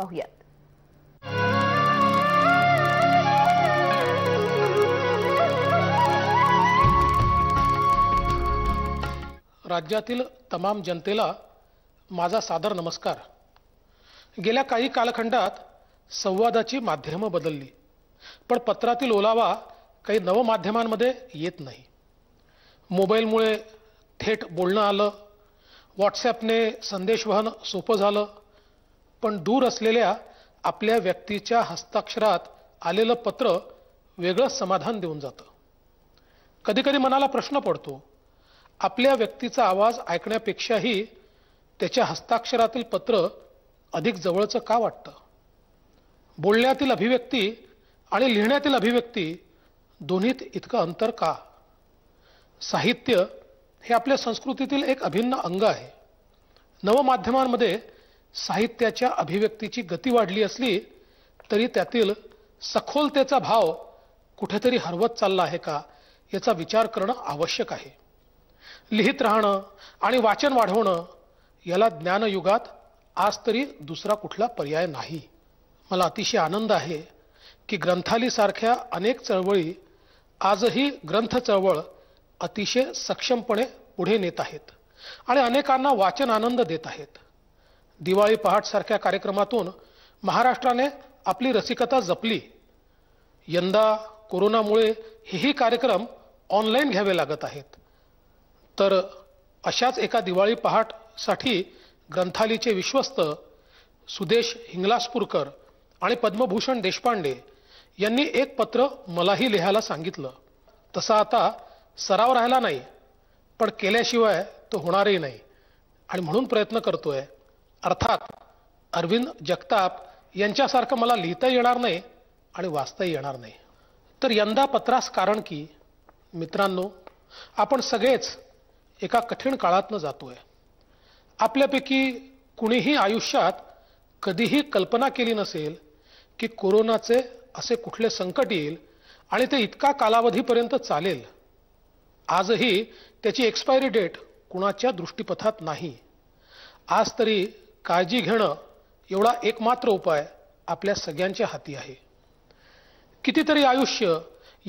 पाहुयात राज्यातील तमाम जनतेला माझा सादर नमस्कार गेल्या काही कालखंडात संवादाची माध्यमं बदलली पण पत्रातील ओलावा काही नवमाध्यमांमध्ये येत नाही मोबाईलमुळे थेट बोलणं आलं व्हॉट्सॲपने संदेशवहन सोपं झालं पण दूर असलेल्या आपल्या व्यक्तीच्या हस्ताक्षरात आलेलं पत्र वेगळं समाधान देऊन जातं कधीकधी मनाला प्रश्न पडतो आपल्या व्यक्तीचा आवाज ऐकण्यापेक्षाही त्याच्या हस्ताक्षरातील पत्र अधिक जवळचं का वाटतं बोलण्यातील अभिव्यक्ती आणि लिहिण्यातील अभिव्यक्ती दोन्हीत इतकं अंतर का साहित्य हे आपल्या संस्कृतीतील एक अभिन्न अंग आहे नवमाध्यमांमध्ये साहित्याच्या अभिव्यक्तीची गती वाढली असली तरी त्यातील सखोलतेचा भाव कुठेतरी हरवत चालला आहे का याचा विचार करणं आवश्यक आहे लिहित राहणं आणि वाचन वाढवणं याला ज्ञानयुगात आज तरी दुसरा कुठला पर्याय नाही मला अतिशय आनंद आहे की ग्रंथालीसारख्या अनेक चळवळी आजही ग्रंथ चळवळ अतिशय सक्षमपणे पुढे नेत आहेत आणि अनेकांना वाचन आनंद देत आहेत दिवाळी पहाटसारख्या कार्यक्रमातून महाराष्ट्राने आपली रसिकता जपली यंदा कोरोनामुळे हेही कार्यक्रम ऑनलाईन घ्यावे लागत आहेत तर अशाच एका दिवाळी पहाटसाठी ग्रंथालीचे विश्वस्त सुदेश हिंगलासपूरकर आणि पद्मभूषण देशपांडे यांनी एक पत्र मलाही लिहायला सांगितलं तसा आता सराव राहिला नाही पण केल्याशिवाय तो होणारही नाही आणि म्हणून प्रयत्न करतोय अर्थात अरविंद जगताप यांच्यासारखं मला लिहिता येणार नाही आणि वाचताही येणार नाही तर यंदा पत्रास कारण की मित्रांनो आपण सगळेच एका कठीण काळातनं जातोय आपल्यापैकी कुणीही आयुष्यात कधीही कल्पना केली नसेल की कोरोनाचे असे कुठले संकट येईल आणि ते इतका कालावधीपर्यंत चालेल आजही त्याची एक्सपायरी डेट कुणाच्या दृष्टीपथात नाही आज तरी काळजी घेणं एवढा एकमात्र उपाय आपल्या सगळ्यांच्या हाती आहे कितीतरी आयुष्य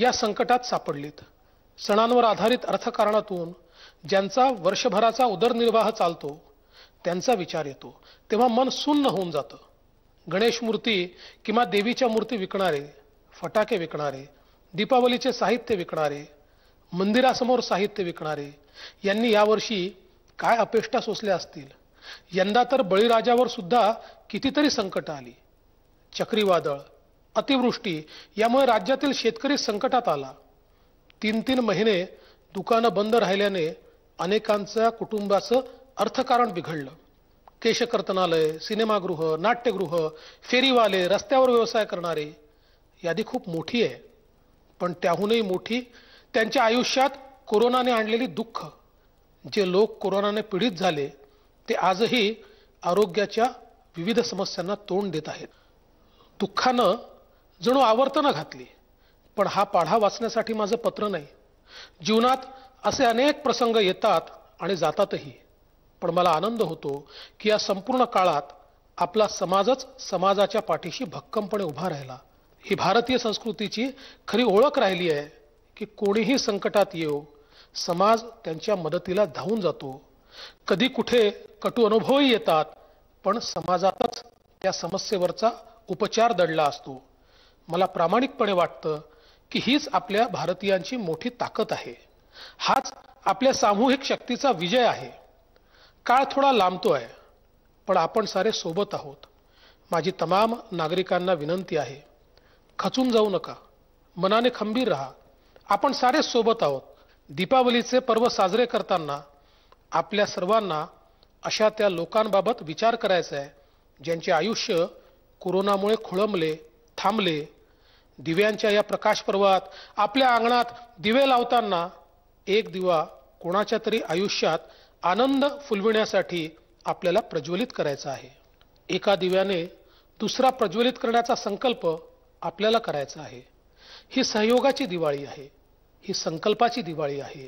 या संकटात सापडलीत सणांवर आधारित अर्थकारणातून ज्यांचा वर्षभराचा उदरनिर्वाह चालतो त्यांचा विचार येतो तेव्हा मन सुन्न होऊन जातं गणेश मूर्ती किंवा देवीच्या मूर्ती विकणारे फटाके विकणारे दीपावलीचे साहित्य विकणारे मंदिरासमोर साहित्य विकणारे यांनी यावर्षी काय अपेष्टा सोसल्या असतील यंदा तर बळीराजावर सुद्धा कितीतरी संकट आली चक्रीवादळ अतिवृष्टी यामुळे राज्यातील शेतकरी संकटात आला तीन तीन महिने दुकानं बंद राहिल्याने अनेकांच्या कुटुंबाचं अर्थकारण बिघडलं केशकर्तनालय सिनेमागृह नाट्यगृह फेरीवाले रस्त्यावर व्यवसाय करणारे यादी खूप मोठी आहे पण त्याहूनही मोठी त्यांच्या आयुष्यात कोरोनाने आणलेली दुःख जे लोक कोरोनाने पीडित झाले ते आजही आरोग्याच्या विविध समस्यांना तोंड देत आहेत दुःखानं जणू आवर्तनं घातली पण हा पाढा वाचण्यासाठी माझं पत्र नाही जीवनात असे अनेक प्रसंग येतात आणि जातातही पण मला आनंद होतो की या संपूर्ण काळात आपला समाजच समाजाच्या पाठीशी भक्कमपणे उभा राहिला ही भारतीय संस्कृतीची खरी ओळख राहिली आहे की कोणीही संकटात येऊ समाज त्यांच्या मदतीला धावून जातो कधी कुठे कटु अनुभवही येतात पण समाजातच त्या समस्येवरचा उपचार दडला असतो मला प्रामाणिकपणे वाटतं की हीच आपल्या भारतीयांची मोठी ताकद आहे हाच आपल्या सामूहिक शक्तीचा विजय आहे काळ थोडा लांबतो आहे पण आपण सारे सोबत आहोत माझी तमाम नागरिकांना विनंती आहे खचून जाऊ नका मनाने खंबीर रहा आपण सारे सोबत आहोत दीपावलीचे पर्व साजरे करताना आपल्या सर्वांना अशा त्या लोकांबाबत विचार करायचा आहे ज्यांचे आयुष्य कोरोनामुळे खोळंबले थांबले दिव्यांच्या या प्रकाश पर्वात आपल्या अंगणात दिवे लावताना एक दिवा कोणाच्या तरी आयुष्यात आनंद फुलविण्यासाठी आपल्याला प्रज्वलित करायचा आहे एका दिव्याने दुसरा प्रज्वलित करण्याचा संकल्प आपल्याला करायचा आहे ही सहयोगाची दिवाळी आहे ही संकल्पाची दिवाळी आहे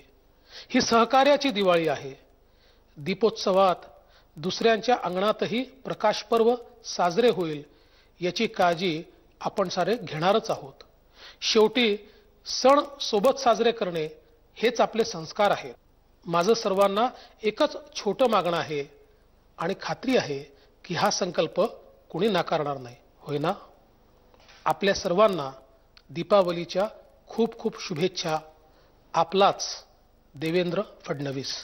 ही सहकार्याची दिवाळी आहे दीपोत्सवात दुसऱ्यांच्या अंगणातही प्रकाश पर्व साजरे होईल याची काळजी आपण सारे घेणारच आहोत शेवटी सण सोबत साजरे करणे हेच आपले संस्कार आहेत माझं सर्वांना एकच छोटं मागणं आहे आणि खात्री आहे की हा संकल्प कुणी नाकारणार नाही होय ना आपल्या सर्वांना दीपावलीच्या खूप खूप शुभेच्छा आपलाच देवेंद्र फडणवीस